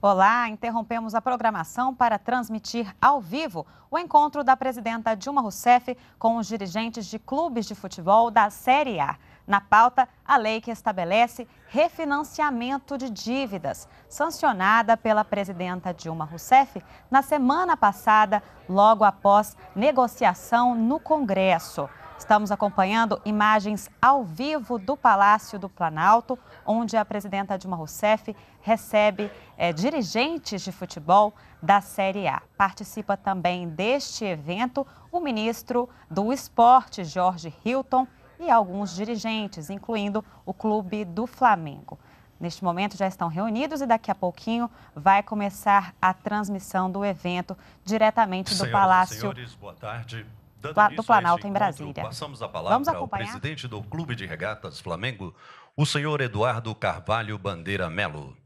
Olá, interrompemos a programação para transmitir ao vivo o encontro da presidenta Dilma Rousseff com os dirigentes de clubes de futebol da Série A. Na pauta, a lei que estabelece refinanciamento de dívidas, sancionada pela presidenta Dilma Rousseff na semana passada, logo após negociação no Congresso. Estamos acompanhando imagens ao vivo do Palácio do Planalto, onde a presidenta Dilma Rousseff recebe é, dirigentes de futebol da Série A. Participa também deste evento o ministro do Esporte, Jorge Hilton, e alguns dirigentes, incluindo o Clube do Flamengo. Neste momento já estão reunidos e daqui a pouquinho vai começar a transmissão do evento diretamente do Palácio. Senhores, boa tarde. Dando do Planalto em Brasília. Passamos a palavra Vamos acompanhar? ao presidente do Clube de Regatas Flamengo, o senhor Eduardo Carvalho Bandeira Melo.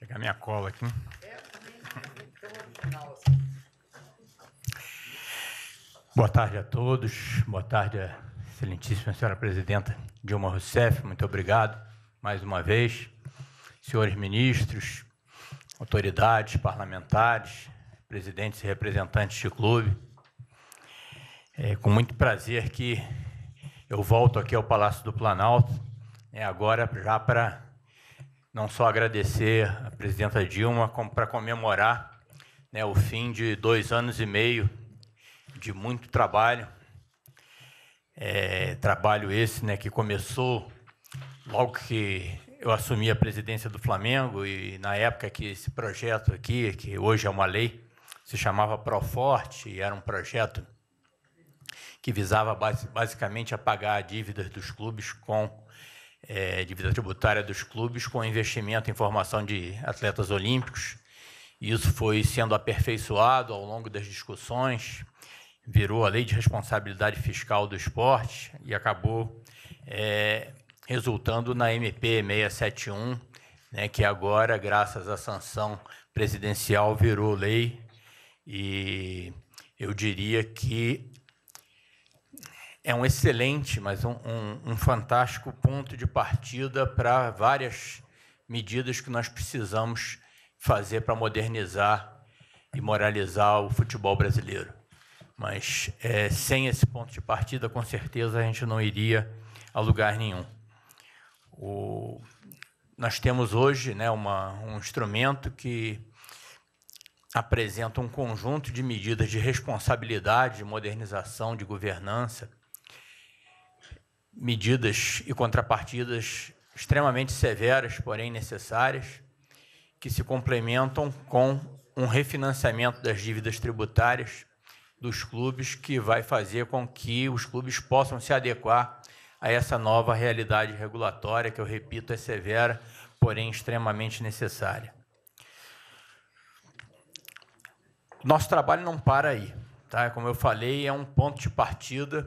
pegar minha cola aqui. Boa tarde a todos, boa tarde, excelentíssima senhora presidenta Dilma Rousseff, muito obrigado mais uma vez. Senhores ministros, autoridades, parlamentares, presidentes e representantes de clube, é com muito prazer que eu volto aqui ao Palácio do Planalto, né, agora já para não só agradecer a presidenta Dilma, como para comemorar né, o fim de dois anos e meio de muito trabalho é, trabalho esse né, que começou logo que eu assumi a presidência do Flamengo e na época que esse projeto aqui, que hoje é uma lei, se chamava Proforte e era um projeto que visava basicamente apagar a dívida dos clubes com é, dívida tributária dos clubes com investimento em formação de atletas olímpicos. Isso foi sendo aperfeiçoado ao longo das discussões virou a Lei de Responsabilidade Fiscal do Esporte e acabou é, resultando na MP 671, né, que agora, graças à sanção presidencial, virou lei. E eu diria que é um excelente, mas um, um, um fantástico ponto de partida para várias medidas que nós precisamos fazer para modernizar e moralizar o futebol brasileiro mas é, sem esse ponto de partida, com certeza a gente não iria a lugar nenhum. O, nós temos hoje né, uma, um instrumento que apresenta um conjunto de medidas de responsabilidade, de modernização, de governança, medidas e contrapartidas extremamente severas, porém necessárias, que se complementam com um refinanciamento das dívidas tributárias dos clubes que vai fazer com que os clubes possam se adequar a essa nova realidade regulatória, que eu repito, é severa, porém extremamente necessária. Nosso trabalho não para aí. Tá? Como eu falei, é um ponto de partida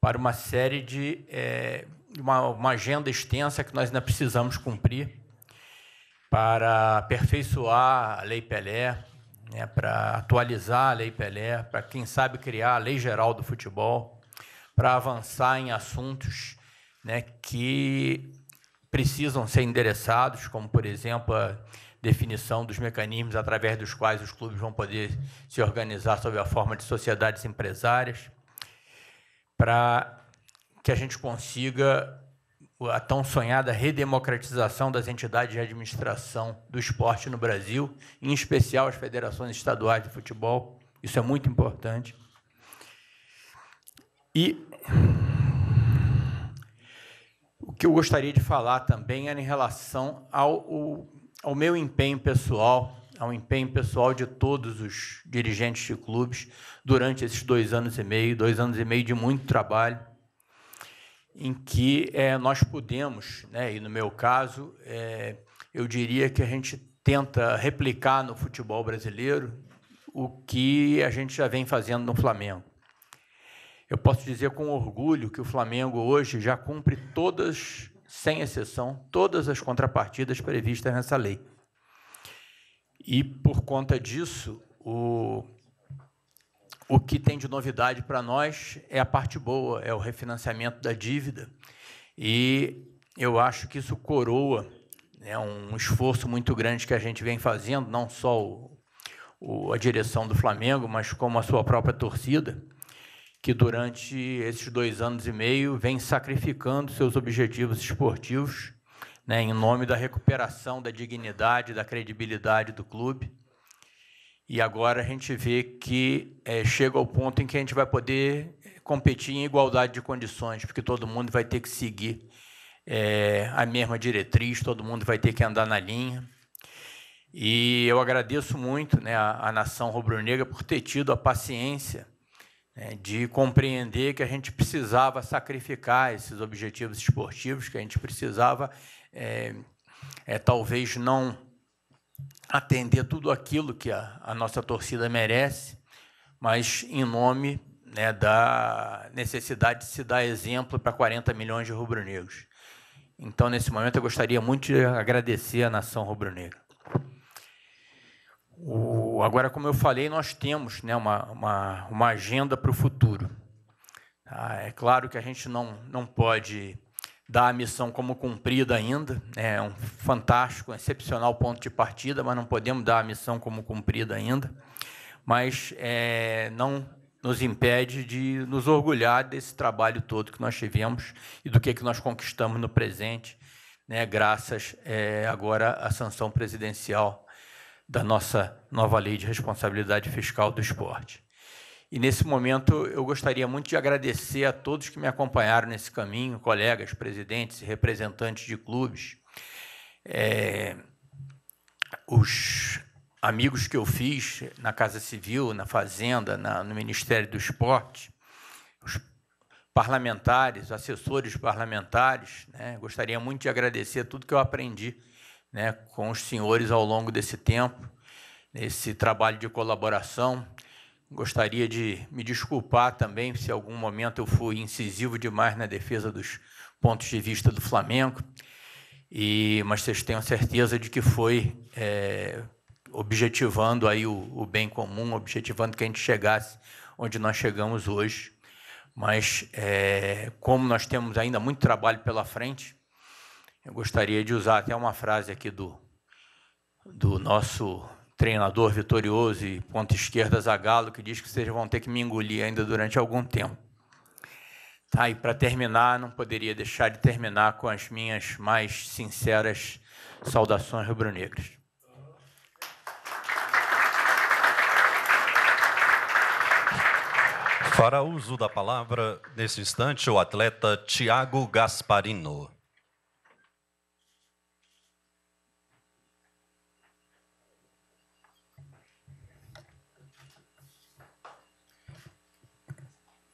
para uma série de. É, uma, uma agenda extensa que nós ainda precisamos cumprir para aperfeiçoar a Lei Pelé, né, para atualizar a Lei Pelé, para, quem sabe, criar a Lei Geral do Futebol, para avançar em assuntos né, que precisam ser endereçados, como, por exemplo, a definição dos mecanismos através dos quais os clubes vão poder se organizar sob a forma de sociedades empresárias, para que a gente consiga a tão sonhada redemocratização das entidades de administração do esporte no Brasil, em especial as federações estaduais de futebol. Isso é muito importante. E o que eu gostaria de falar também era em relação ao, ao meu empenho pessoal, ao empenho pessoal de todos os dirigentes de clubes durante esses dois anos e meio, dois anos e meio de muito trabalho em que é, nós podemos, né, e no meu caso, é, eu diria que a gente tenta replicar no futebol brasileiro o que a gente já vem fazendo no Flamengo. Eu posso dizer com orgulho que o Flamengo hoje já cumpre todas, sem exceção, todas as contrapartidas previstas nessa lei. E por conta disso, o o que tem de novidade para nós é a parte boa, é o refinanciamento da dívida. E eu acho que isso coroa né, um esforço muito grande que a gente vem fazendo, não só o, o, a direção do Flamengo, mas como a sua própria torcida, que durante esses dois anos e meio vem sacrificando seus objetivos esportivos né, em nome da recuperação da dignidade, da credibilidade do clube e agora a gente vê que é, chega ao ponto em que a gente vai poder é, competir em igualdade de condições, porque todo mundo vai ter que seguir é, a mesma diretriz, todo mundo vai ter que andar na linha. E eu agradeço muito né, a, a nação rubro-negra por ter tido a paciência né, de compreender que a gente precisava sacrificar esses objetivos esportivos, que a gente precisava, é, é talvez não atender tudo aquilo que a, a nossa torcida merece, mas em nome né, da necessidade de se dar exemplo para 40 milhões de rubro-negros. Então, nesse momento, eu gostaria muito de agradecer à nação rubro-negra. Agora, como eu falei, nós temos né, uma, uma, uma agenda para o futuro. Ah, é claro que a gente não, não pode dá a missão como cumprida ainda. É um fantástico, excepcional ponto de partida, mas não podemos dar a missão como cumprida ainda. Mas é, não nos impede de nos orgulhar desse trabalho todo que nós tivemos e do que, que nós conquistamos no presente, né, graças é, agora à sanção presidencial da nossa nova lei de responsabilidade fiscal do esporte. E nesse momento eu gostaria muito de agradecer a todos que me acompanharam nesse caminho, colegas, presidentes representantes de clubes, é, os amigos que eu fiz na Casa Civil, na Fazenda, na, no Ministério do Esporte, os parlamentares, assessores parlamentares. Né? Gostaria muito de agradecer tudo que eu aprendi né, com os senhores ao longo desse tempo, nesse trabalho de colaboração. Gostaria de me desculpar também se em algum momento eu fui incisivo demais na defesa dos pontos de vista do Flamengo, e, mas vocês tenham certeza de que foi é, objetivando aí o, o, bem comum, objetivando que a gente chegasse onde nós chegamos hoje. Mas é, como nós temos ainda muito trabalho pela frente, eu gostaria de usar até uma frase aqui do, do nosso treinador vitorioso e ponta esquerda Zagallo, que diz que vocês vão ter que me engolir ainda durante algum tempo. Tá, e para terminar, não poderia deixar de terminar com as minhas mais sinceras saudações rubro-negras. Para uso da palavra, nesse instante, o atleta Tiago Gasparino.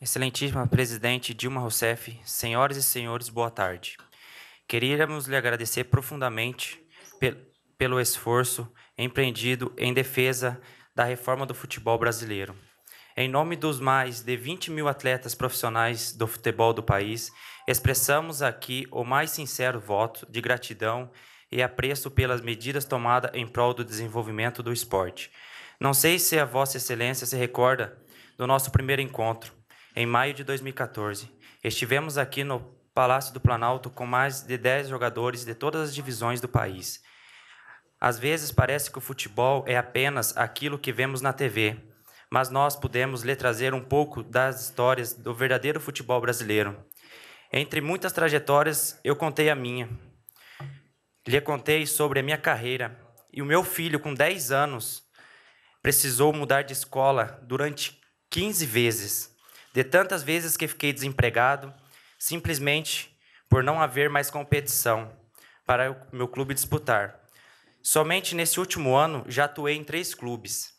Excelentíssima presidente Dilma Rousseff, senhoras e senhores, boa tarde. Queríamos lhe agradecer profundamente pelo esforço empreendido em defesa da reforma do futebol brasileiro. Em nome dos mais de 20 mil atletas profissionais do futebol do país, expressamos aqui o mais sincero voto de gratidão e apreço pelas medidas tomadas em prol do desenvolvimento do esporte. Não sei se a Vossa Excelência se recorda do nosso primeiro encontro, em maio de 2014, estivemos aqui no Palácio do Planalto com mais de 10 jogadores de todas as divisões do país. Às vezes parece que o futebol é apenas aquilo que vemos na TV, mas nós pudemos lhe trazer um pouco das histórias do verdadeiro futebol brasileiro. Entre muitas trajetórias, eu contei a minha. Lhe contei sobre a minha carreira e o meu filho, com 10 anos, precisou mudar de escola durante 15 vezes de tantas vezes que fiquei desempregado, simplesmente por não haver mais competição para o meu clube disputar. Somente nesse último ano já atuei em três clubes.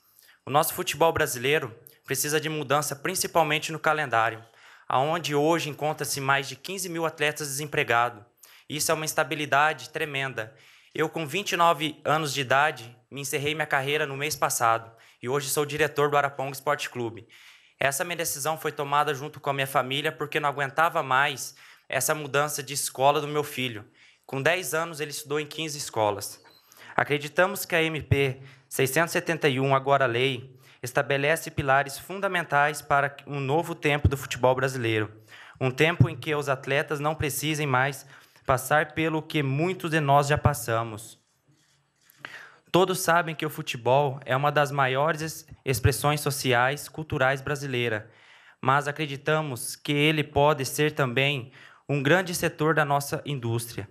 O nosso futebol brasileiro precisa de mudança principalmente no calendário, aonde hoje encontra-se mais de 15 mil atletas desempregados. Isso é uma instabilidade tremenda. Eu, com 29 anos de idade, me encerrei minha carreira no mês passado e hoje sou diretor do Arapongo Esporte Clube. Essa minha decisão foi tomada junto com a minha família porque não aguentava mais essa mudança de escola do meu filho. Com 10 anos, ele estudou em 15 escolas. Acreditamos que a MP 671, agora lei, estabelece pilares fundamentais para um novo tempo do futebol brasileiro. Um tempo em que os atletas não precisem mais passar pelo que muitos de nós já passamos. Todos sabem que o futebol é uma das maiores expressões sociais, culturais brasileira, mas acreditamos que ele pode ser também um grande setor da nossa indústria.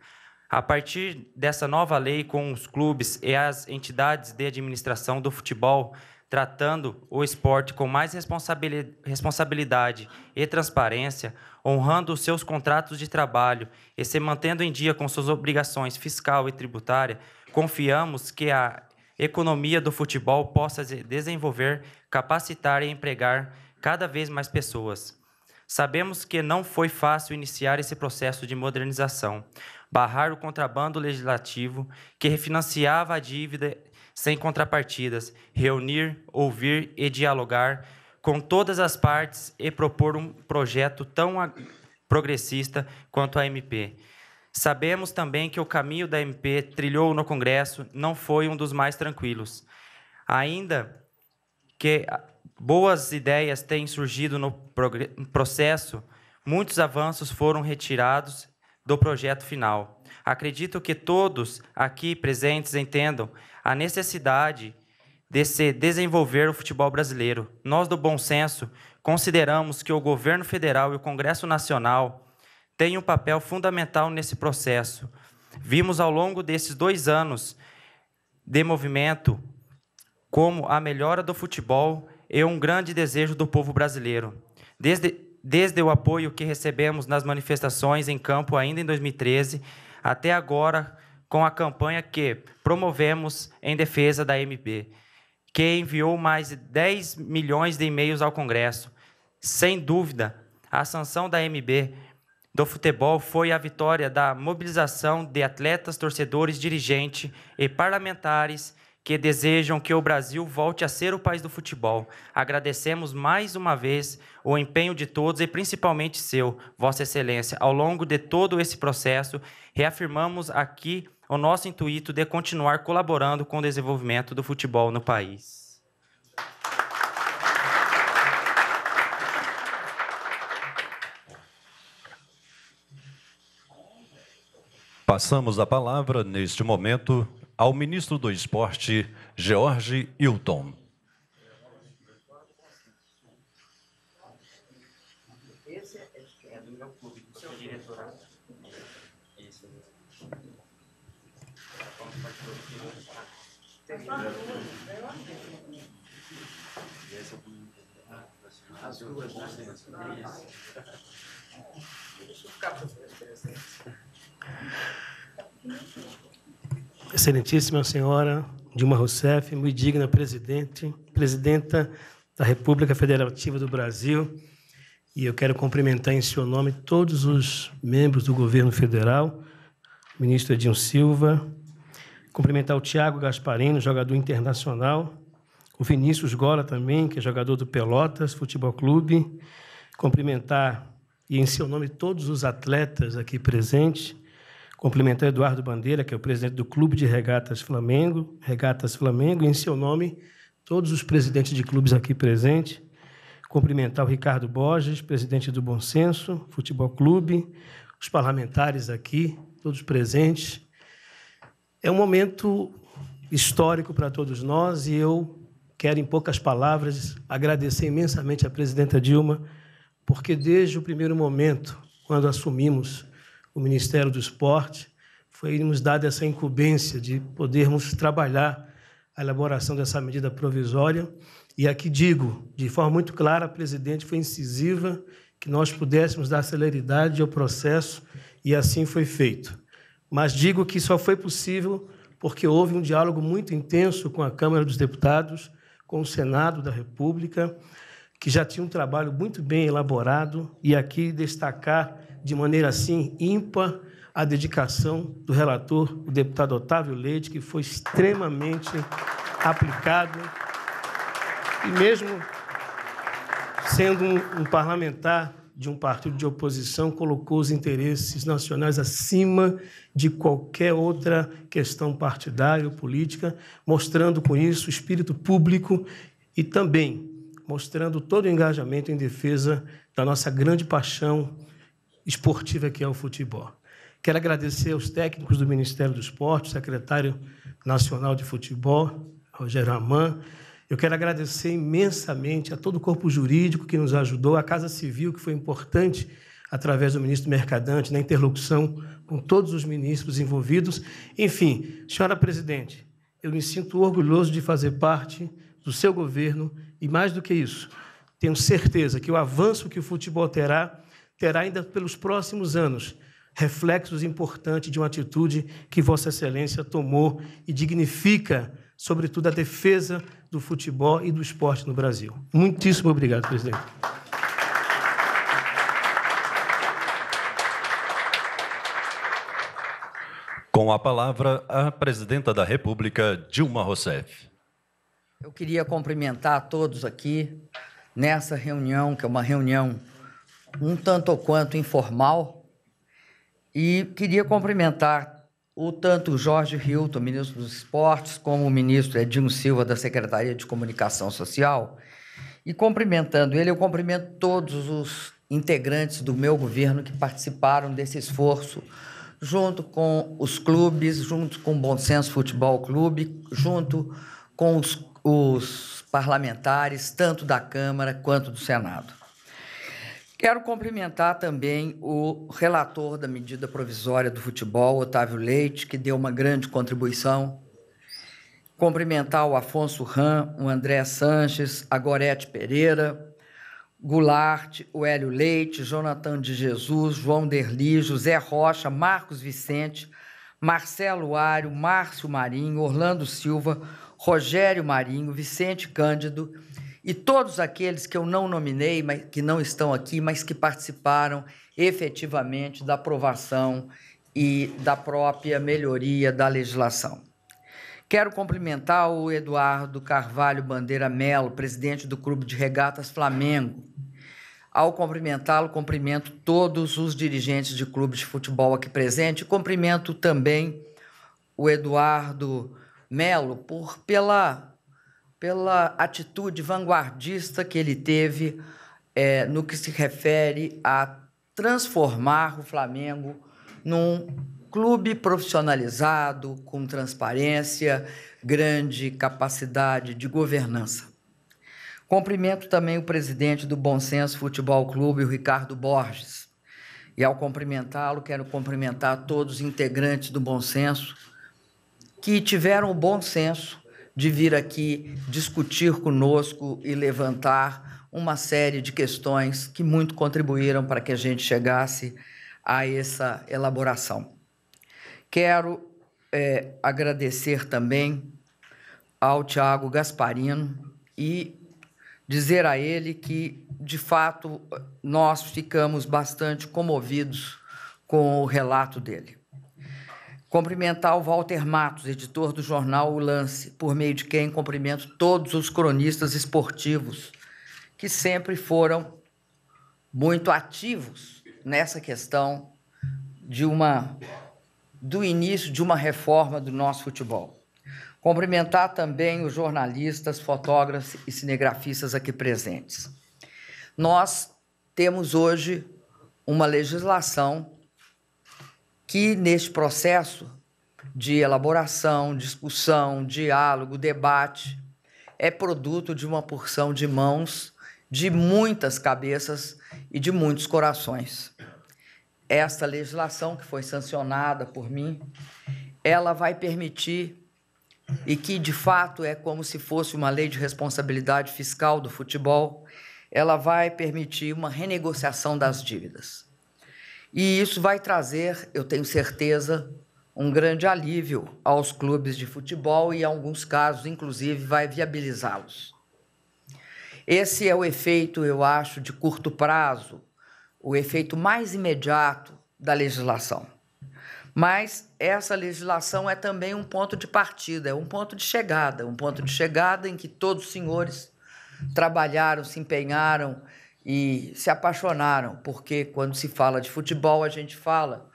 A partir dessa nova lei com os clubes e as entidades de administração do futebol, tratando o esporte com mais responsabilidade e transparência, honrando os seus contratos de trabalho e se mantendo em dia com suas obrigações fiscal e tributária, Confiamos que a economia do futebol possa desenvolver, capacitar e empregar cada vez mais pessoas. Sabemos que não foi fácil iniciar esse processo de modernização, barrar o contrabando legislativo que refinanciava a dívida sem contrapartidas, reunir, ouvir e dialogar com todas as partes e propor um projeto tão progressista quanto a MP. Sabemos também que o caminho da MP trilhou no Congresso não foi um dos mais tranquilos. Ainda que boas ideias tenham surgido no processo, muitos avanços foram retirados do projeto final. Acredito que todos aqui presentes entendam a necessidade de se desenvolver o futebol brasileiro. Nós, do bom senso, consideramos que o governo federal e o Congresso Nacional tem um papel fundamental nesse processo. Vimos ao longo desses dois anos de movimento como a melhora do futebol é um grande desejo do povo brasileiro. Desde, desde o apoio que recebemos nas manifestações em campo ainda em 2013, até agora com a campanha que promovemos em defesa da MB, que enviou mais de 10 milhões de e-mails ao Congresso. Sem dúvida, a sanção da MB do futebol foi a vitória da mobilização de atletas, torcedores, dirigentes e parlamentares que desejam que o Brasil volte a ser o país do futebol. Agradecemos mais uma vez o empenho de todos e principalmente seu, Vossa Excelência. Ao longo de todo esse processo, reafirmamos aqui o nosso intuito de continuar colaborando com o desenvolvimento do futebol no país. Passamos a palavra, neste momento, ao ministro do Esporte, George Hilton. Esse é do meu clube, seu diretor. Isso. As duas, né? Isso. Deixa eu ficar para os meus presentes. Excelentíssima senhora Dilma Rousseff, muito digna presidente, presidenta da República Federativa do Brasil, e eu quero cumprimentar em seu nome todos os membros do governo federal, ministro Edinho Silva, cumprimentar o Tiago Gasparino, jogador internacional, o Vinícius Gola também, que é jogador do Pelotas Futebol Clube, cumprimentar e em seu nome todos os atletas aqui presentes, Cumprimentar Eduardo Bandeira, que é o presidente do Clube de Regatas Flamengo, Regatas Flamengo, e em seu nome, todos os presidentes de clubes aqui presentes. Cumprimentar o Ricardo Borges, presidente do Bom Senso Futebol Clube, os parlamentares aqui, todos presentes. É um momento histórico para todos nós e eu quero, em poucas palavras, agradecer imensamente à presidenta Dilma, porque desde o primeiro momento, quando assumimos o Ministério do Esporte, foi nos dada essa incumbência de podermos trabalhar a elaboração dessa medida provisória. E aqui digo, de forma muito clara, a presidente foi incisiva que nós pudéssemos dar celeridade ao processo e assim foi feito. Mas digo que só foi possível porque houve um diálogo muito intenso com a Câmara dos Deputados, com o Senado da República, que já tinha um trabalho muito bem elaborado, e aqui destacar de maneira assim ímpar a dedicação do relator, o deputado Otávio Leite, que foi extremamente aplicado. E mesmo sendo um, parlamentar de um partido de oposição, colocou os interesses nacionais acima de qualquer outra questão partidária ou política, mostrando com isso o espírito público e também mostrando todo o engajamento em defesa da nossa grande paixão esportiva que é o futebol. Quero agradecer aos técnicos do Ministério do Esporte, secretário nacional de futebol, Rogério Amã. Eu quero agradecer imensamente a todo o corpo jurídico que nos ajudou, a Casa Civil, que foi importante através do ministro Mercadante, na interlocução com todos os ministros envolvidos. Enfim, senhora presidente, eu me sinto orgulhoso de fazer parte do seu governo e, mais do que isso, tenho certeza que o avanço que o futebol terá terá ainda pelos próximos anos reflexos importantes de uma atitude que Vossa Excelência tomou e dignifica, sobretudo, a defesa do futebol e do esporte no Brasil. Muitíssimo obrigado, presidente. Com a palavra, a presidenta da República, Dilma Rousseff. Eu queria cumprimentar todos aqui nessa reunião, que é uma reunião um tanto ou quanto informal, e queria cumprimentar o tanto Jorge Hilton, ministro dos Esportes, como o ministro Edinho Silva, da Secretaria de Comunicação Social. E cumprimentando ele, eu cumprimento todos os integrantes do meu governo que participaram desse esforço, junto com os clubes, junto com o Bom Senso Futebol Clube, junto com os, os parlamentares, tanto da Câmara quanto do Senado. Quero cumprimentar também o relator da medida provisória do futebol, Otávio Leite, que deu uma grande contribuição. Cumprimentar o Afonso Ram, o André Sanches, a Gorete Pereira, Goulart, o Hélio Leite, Jonathan de Jesus, João Derli, José Rocha, Marcos Vicente, Marcelo Ário, Márcio Marinho, Orlando Silva, Rogério Marinho, Vicente Cândido e todos aqueles que eu não nominei, mas que não estão aqui, mas que participaram efetivamente da aprovação e da própria melhoria da legislação. Quero cumprimentar o Eduardo Carvalho Bandeira Melo, presidente do Clube de Regatas Flamengo. Ao cumprimentá-lo, cumprimento todos os dirigentes de clubes de futebol aqui presentes. Cumprimento também o Eduardo Melo por pela pela atitude vanguardista que ele teve é, no que se refere a transformar o Flamengo num clube profissionalizado, com transparência, grande capacidade de governança. Cumprimento também o presidente do Bom Senso Futebol Clube, o Ricardo Borges. E ao cumprimentá-lo, quero cumprimentar todos os integrantes do Bom Senso que tiveram o bom senso de vir aqui discutir conosco e levantar uma série de questões que muito contribuíram para que a gente chegasse a essa elaboração. Quero é, agradecer também ao Tiago Gasparino e dizer a ele que, de fato, nós ficamos bastante comovidos com o relato dele. Cumprimentar o Walter Matos, editor do jornal O Lance, por meio de quem cumprimento todos os cronistas esportivos que sempre foram muito ativos nessa questão de uma do início de uma reforma do nosso futebol. Cumprimentar também os jornalistas, fotógrafos e cinegrafistas aqui presentes. Nós temos hoje uma legislação que neste processo de elaboração, discussão, diálogo, debate, é produto de uma porção de mãos, de muitas cabeças e de muitos corações. Esta legislação que foi sancionada por mim, ela vai permitir e que de fato é como se fosse uma lei de responsabilidade fiscal do futebol, ela vai permitir uma renegociação das dívidas. E isso vai trazer, eu tenho certeza, um grande alívio aos clubes de futebol e, em alguns casos, inclusive, vai viabilizá-los. Esse é o efeito, eu acho, de curto prazo, o efeito mais imediato da legislação. Mas essa legislação é também um ponto de partida, é um ponto de chegada, um ponto de chegada em que todos os senhores trabalharam, se empenharam, e se apaixonaram, porque quando se fala de futebol, a gente fala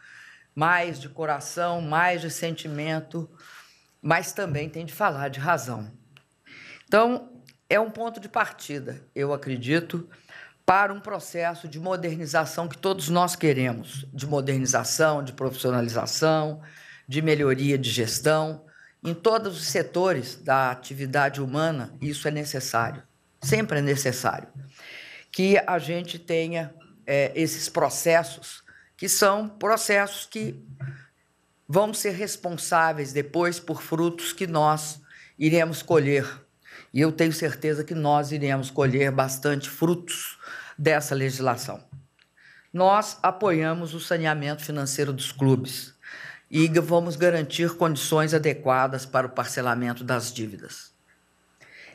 mais de coração, mais de sentimento, mas também tem de falar de razão. Então, é um ponto de partida, eu acredito, para um processo de modernização que todos nós queremos de modernização, de profissionalização, de melhoria de gestão. Em todos os setores da atividade humana, isso é necessário, sempre é necessário que a gente tenha é, esses processos, que são processos que vão ser responsáveis depois por frutos que nós iremos colher. E eu tenho certeza que nós iremos colher bastante frutos dessa legislação. Nós apoiamos o saneamento financeiro dos clubes e vamos garantir condições adequadas para o parcelamento das dívidas.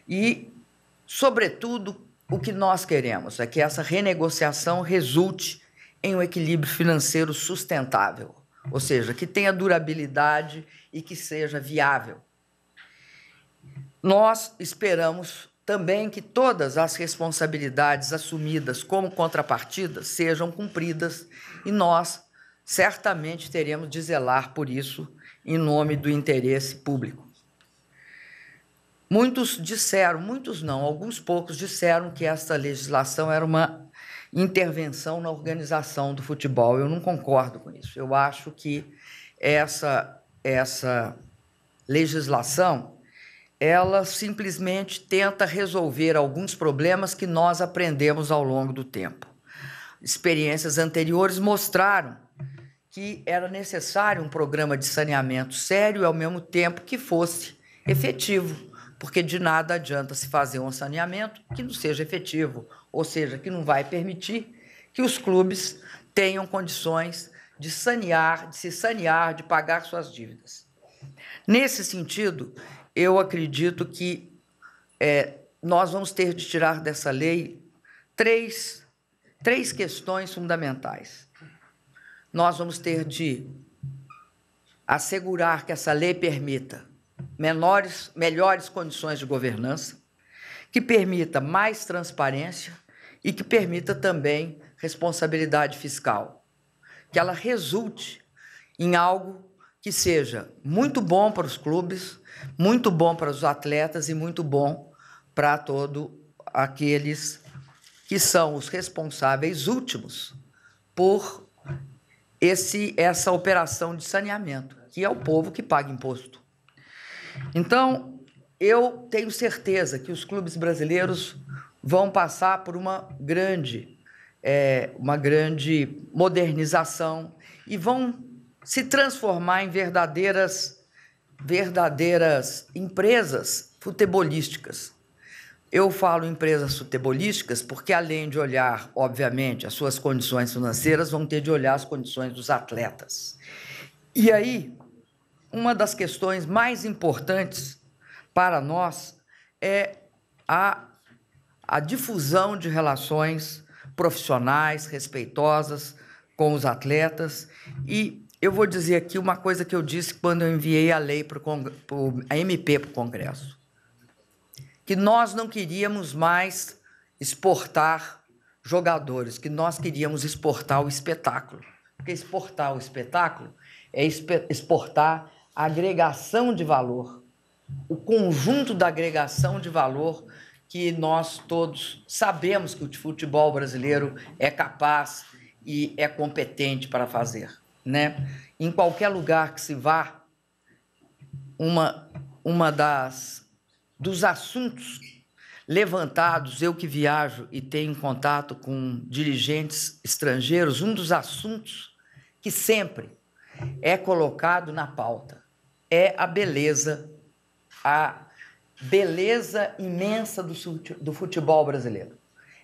E, sobretudo, o que nós queremos é que essa renegociação resulte em um equilíbrio financeiro sustentável, ou seja, que tenha durabilidade e que seja viável. Nós esperamos também que todas as responsabilidades assumidas como contrapartida sejam cumpridas e nós certamente teremos de zelar por isso em nome do interesse público. Muitos disseram, muitos não, alguns poucos disseram que essa legislação era uma intervenção na organização do futebol. Eu não concordo com isso. Eu acho que essa essa legislação ela simplesmente tenta resolver alguns problemas que nós aprendemos ao longo do tempo. Experiências anteriores mostraram que era necessário um programa de saneamento sério e, ao mesmo tempo, que fosse efetivo porque de nada adianta se fazer um saneamento que não seja efetivo, ou seja, que não vai permitir que os clubes tenham condições de sanear, de se sanear, de pagar suas dívidas. Nesse sentido, eu acredito que é, nós vamos ter de tirar dessa lei três, três questões fundamentais. Nós vamos ter de assegurar que essa lei permita menores, melhores condições de governança, que permita mais transparência e que permita também responsabilidade fiscal. Que ela resulte em algo que seja muito bom para os clubes, muito bom para os atletas e muito bom para todos aqueles que são os responsáveis últimos por esse, essa operação de saneamento, que é o povo que paga imposto. Então, eu tenho certeza que os clubes brasileiros vão passar por uma grande, é, uma grande modernização e vão se transformar em verdadeiras, verdadeiras empresas futebolísticas. Eu falo empresas futebolísticas porque, além de olhar, obviamente, as suas condições financeiras, vão ter de olhar as condições dos atletas. E aí, uma das questões mais importantes para nós é a, a difusão de relações profissionais, respeitosas com os atletas. E eu vou dizer aqui uma coisa que eu disse quando eu enviei a lei, para o a MP para o Congresso: que nós não queríamos mais exportar jogadores, que nós queríamos exportar o espetáculo. Porque exportar o espetáculo é exportar a agregação de valor, o conjunto da agregação de valor que nós todos sabemos que o futebol brasileiro é capaz e é competente para fazer, né? Em qualquer lugar que se vá, uma uma das dos assuntos levantados, eu que viajo e tenho contato com dirigentes estrangeiros, um dos assuntos que sempre é colocado na pauta é a beleza, a beleza imensa do futebol brasileiro.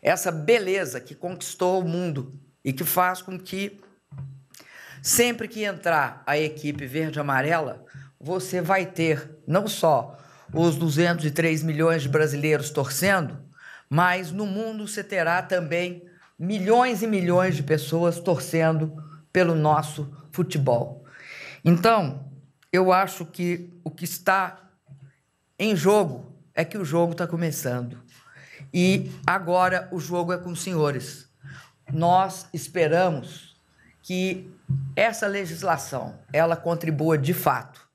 Essa beleza que conquistou o mundo e que faz com que sempre que entrar a equipe verde-amarela, você vai ter não só os 203 milhões de brasileiros torcendo, mas no mundo você terá também milhões e milhões de pessoas torcendo pelo nosso futebol. Então, eu acho que o que está em jogo é que o jogo está começando. E agora o jogo é com os senhores. Nós esperamos que essa legislação ela contribua de fato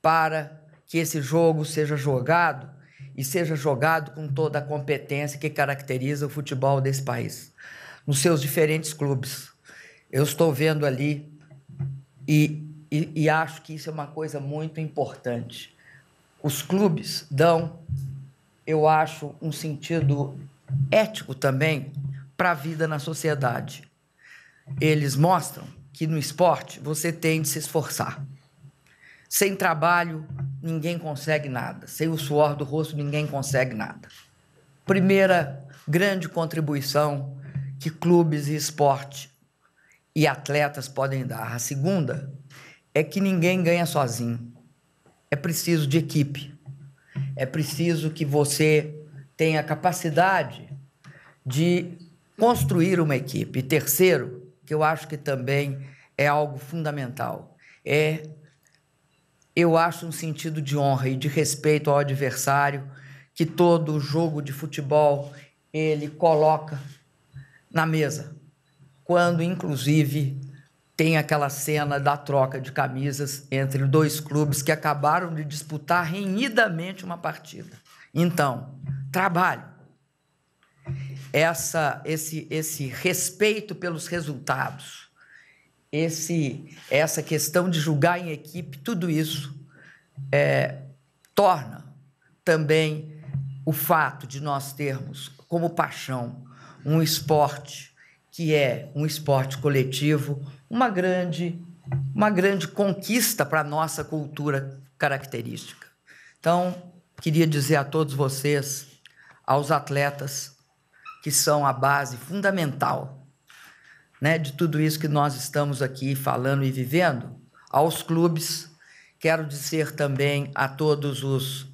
para que esse jogo seja jogado e seja jogado com toda a competência que caracteriza o futebol desse país, nos seus diferentes clubes. Eu estou vendo ali e e, e acho que isso é uma coisa muito importante. Os clubes dão, eu acho, um sentido ético também para a vida na sociedade. Eles mostram que no esporte você tem de se esforçar. Sem trabalho, ninguém consegue nada. Sem o suor do rosto, ninguém consegue nada. Primeira grande contribuição que clubes e esporte e atletas podem dar. A segunda é que ninguém ganha sozinho. É preciso de equipe. É preciso que você tenha a capacidade de construir uma equipe. E terceiro, que eu acho que também é algo fundamental, é eu acho um sentido de honra e de respeito ao adversário que todo jogo de futebol ele coloca na mesa, quando inclusive tem aquela cena da troca de camisas entre dois clubes que acabaram de disputar renhidamente uma partida. Então, trabalho. Essa, esse, esse respeito pelos resultados, esse, essa questão de julgar em equipe, tudo isso é, torna também o fato de nós termos como paixão um esporte que é um esporte coletivo, uma grande, uma grande conquista para a nossa cultura característica. Então, queria dizer a todos vocês, aos atletas, que são a base fundamental né, de tudo isso que nós estamos aqui falando e vivendo, aos clubes, quero dizer também a todos os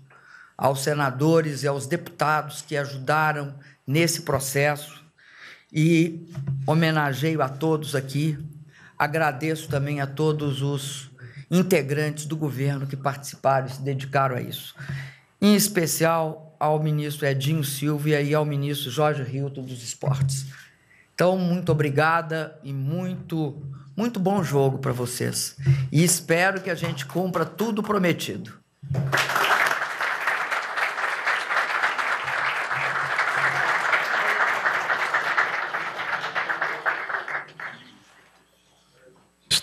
aos senadores e aos deputados que ajudaram nesse processo, e homenageio a todos aqui. Agradeço também a todos os integrantes do governo que participaram e se dedicaram a isso. Em especial ao ministro Edinho Silva e ao ministro Jorge Hilton dos Esportes. Então, muito obrigada e muito muito bom jogo para vocês. E espero que a gente cumpra tudo prometido.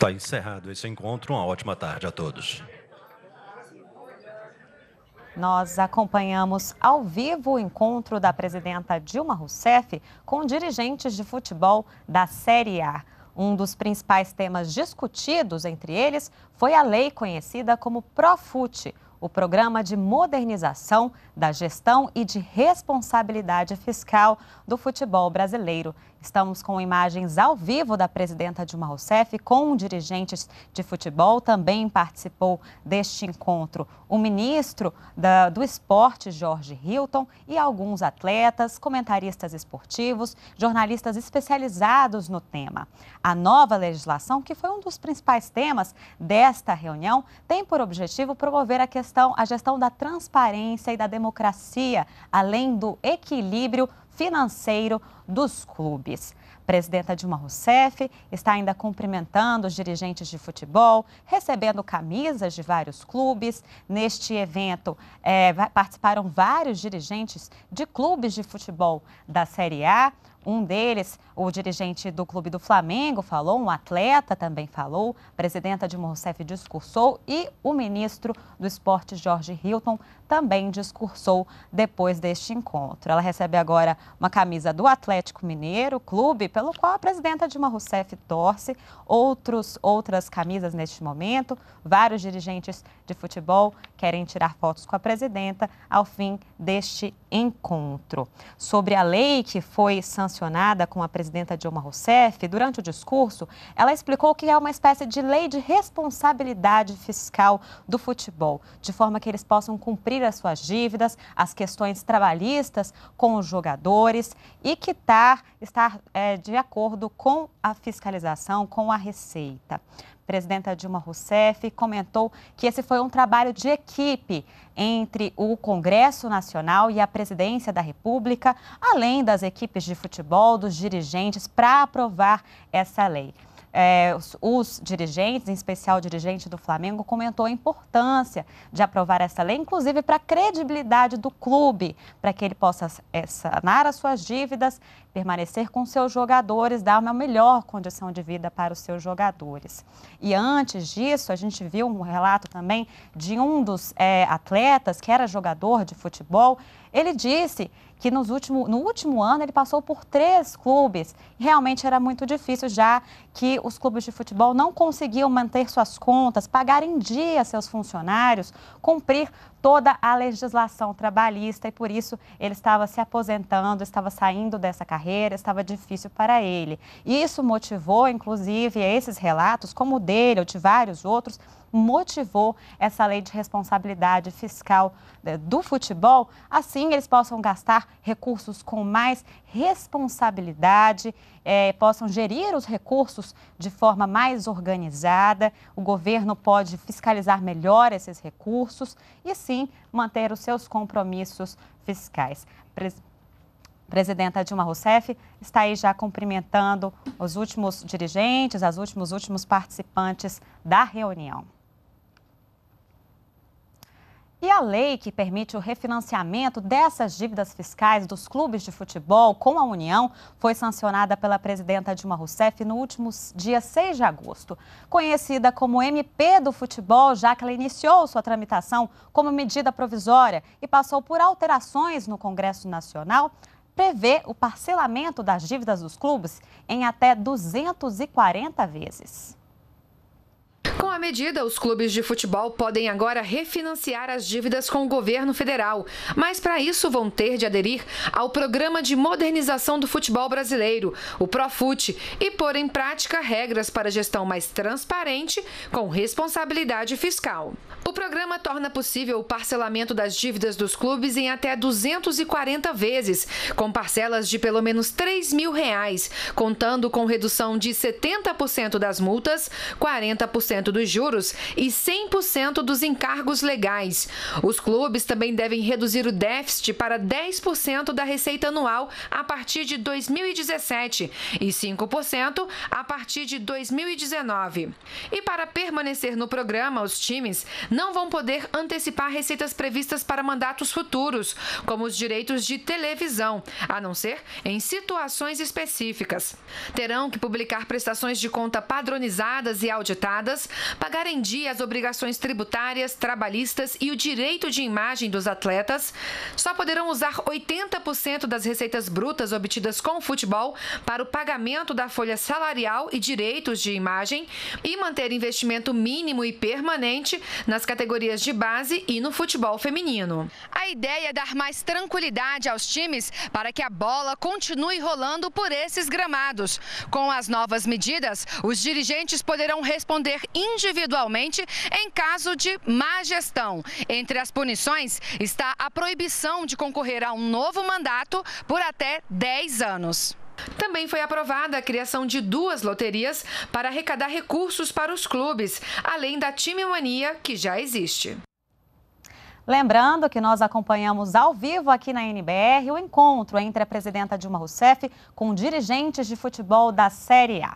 Está encerrado esse encontro. Uma ótima tarde a todos. Nós acompanhamos ao vivo o encontro da presidenta Dilma Rousseff com dirigentes de futebol da Série A. Um dos principais temas discutidos entre eles foi a lei conhecida como Profute, o Programa de Modernização da Gestão e de Responsabilidade Fiscal do Futebol Brasileiro. Estamos com imagens ao vivo da presidenta Dilma Rousseff com dirigentes de futebol. Também participou deste encontro o ministro da, do Esporte, Jorge Hilton, e alguns atletas, comentaristas esportivos, jornalistas especializados no tema. A nova legislação, que foi um dos principais temas desta reunião, tem por objetivo promover a questão, a gestão da transparência e da democracia, além do equilíbrio financeiro dos clubes. presidenta Dilma Rousseff está ainda cumprimentando os dirigentes de futebol, recebendo camisas de vários clubes. Neste evento é, participaram vários dirigentes de clubes de futebol da Série A. Um deles, o dirigente do clube do Flamengo, falou, um atleta também falou, a presidenta de Rousseff discursou e o ministro do esporte, Jorge Hilton, também discursou depois deste encontro. Ela recebe agora uma camisa do Atlético Mineiro, clube pelo qual a presidenta Dilma Rousseff torce, outros outras camisas neste momento. Vários dirigentes de futebol querem tirar fotos com a presidenta ao fim deste encontro. Sobre a lei que foi sancionada com a presidenta Dilma Rousseff, durante o discurso, ela explicou que é uma espécie de lei de responsabilidade fiscal do futebol, de forma que eles possam cumprir cumprir as suas dívidas, as questões trabalhistas com os jogadores e quitar, estar é, de acordo com a fiscalização, com a Receita presidenta Dilma Rousseff, comentou que esse foi um trabalho de equipe entre o Congresso Nacional e a Presidência da República, além das equipes de futebol, dos dirigentes, para aprovar essa lei é, os, os, dirigentes, em especial o dirigente do Flamengo, comentou a importância de aprovar essa lei, inclusive para a credibilidade do clube, para que ele possa é, sanar as suas dívidas, permanecer com seus jogadores, dar uma melhor condição de vida para os seus jogadores. E antes disso, a gente viu um relato também de um dos é, atletas, que era jogador de futebol, ele disse que nos último, no último ano ele passou por três clubes. Realmente era muito difícil, já que os clubes de futebol não conseguiam manter suas contas, pagar em dia seus funcionários, cumprir toda a legislação trabalhista e por isso ele estava se aposentando, estava saindo dessa carreira, estava difícil para ele. Isso motivou, inclusive, esses relatos, como o dele ou de vários outros, motivou essa lei de responsabilidade fiscal eh, do futebol, assim eles possam gastar recursos com mais responsabilidade, é, possam gerir os recursos de forma mais organizada, o governo pode fiscalizar melhor esses recursos e, sim, manter os seus compromissos fiscais. Pres presidenta Dilma Rousseff está aí já cumprimentando os últimos dirigentes, as últimos últimos participantes da reunião. E a lei que permite o refinanciamento dessas dívidas fiscais dos clubes de futebol com a União foi sancionada pela presidenta Dilma Rousseff no último dia 6 de agosto. Conhecida como MP do futebol, já que ela iniciou sua tramitação como medida provisória e passou por alterações no Congresso Nacional, prevê o parcelamento das dívidas dos clubes em até 240 vezes. Com a medida, os clubes de futebol podem agora refinanciar as dívidas com o governo federal, mas para isso vão ter de aderir ao Programa de Modernização do Futebol Brasileiro, o Profut, e pôr em prática regras para gestão mais transparente, com responsabilidade fiscal. O programa torna possível o parcelamento das dívidas dos clubes em até 240 vezes, com parcelas de pelo menos 3 mil reais, contando com redução de 70% das multas, 40% 100% dos juros e 100% dos encargos legais. Os clubes também devem reduzir o déficit para 10% da receita anual a partir de 2017 e 5% a partir de 2019. E para permanecer no programa, os times não vão poder antecipar receitas previstas para mandatos futuros, como os direitos de televisão, a não ser em situações específicas. Terão que publicar prestações de conta padronizadas e auditadas pagar em dia as obrigações tributárias, trabalhistas e o direito de imagem dos atletas, só poderão usar 80% das receitas brutas obtidas com o futebol para o pagamento da folha salarial e direitos de imagem e manter investimento mínimo e permanente nas categorias de base e no futebol feminino. A ideia é dar mais tranquilidade aos times para que a bola continue rolando por esses gramados. Com as novas medidas, os dirigentes poderão responder individualmente em caso de má gestão. Entre as punições está a proibição de concorrer a um novo mandato por até 10 anos. Também foi aprovada a criação de duas loterias para arrecadar recursos para os clubes, além da Time Mania, que já existe. Lembrando que nós acompanhamos ao vivo aqui na NBR o encontro entre a presidenta Dilma Rousseff com dirigentes de futebol da Série A.